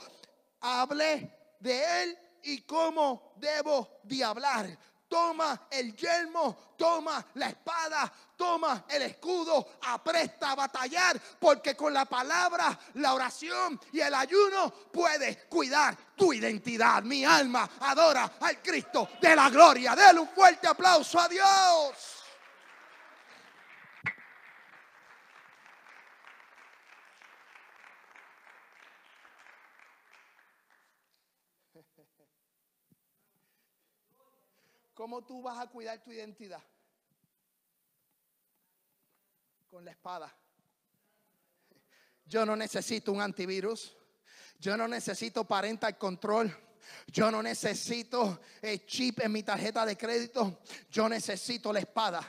Speaker 1: hablé de él y cómo debo de hablar. Toma el yelmo, toma la espada, toma el escudo, apresta a batallar, porque con la palabra, la oración y el ayuno puedes cuidar tu identidad. Mi alma adora al Cristo de la gloria. Dele un fuerte aplauso a Dios. ¿Cómo tú vas a cuidar tu identidad? con la espada. Yo no necesito un antivirus. Yo no necesito parental control. Yo no necesito el eh, chip en mi tarjeta de crédito. Yo necesito la espada.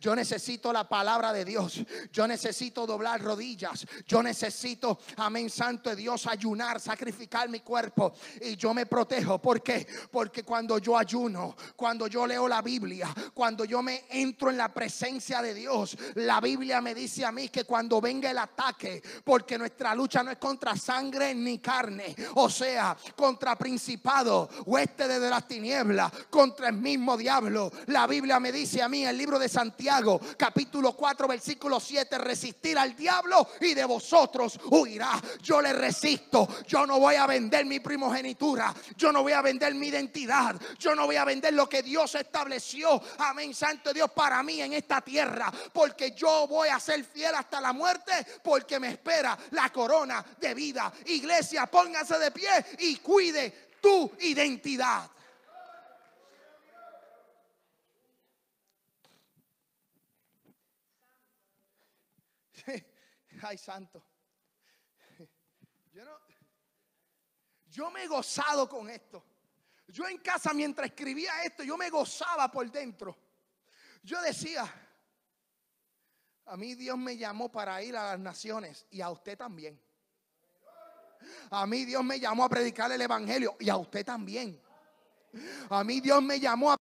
Speaker 1: Yo necesito la palabra de Dios. Yo necesito doblar rodillas. Yo necesito, amén, santo de Dios, ayunar, sacrificar mi cuerpo. Y yo me protejo. ¿Por qué? Porque cuando yo ayuno, cuando yo leo la Biblia, cuando yo me entro en la presencia de Dios, la Biblia me dice a mí que cuando venga el ataque, porque nuestra lucha no es contra sangre ni carne, o sea, contra principios principado, hueste desde las tinieblas, contra el mismo diablo. La Biblia me dice a mí, el libro de Santiago, capítulo 4, versículo 7, resistir al diablo y de vosotros huirá. Yo le resisto, yo no voy a vender mi primogenitura, yo no voy a vender mi identidad, yo no voy a vender lo que Dios estableció, amén, santo Dios, para mí en esta tierra, porque yo voy a ser fiel hasta la muerte, porque me espera la corona de vida. Iglesia, póngase de pie y cuide tu identidad. Ay, santo. Yo, me he gozado con esto. Yo en casa mientras escribía esto, yo me gozaba por dentro. Yo decía, a mí Dios me llamó para ir a las naciones y a usted también. A mí Dios me llamó a predicar el Evangelio y a usted también. A mí Dios me llamó a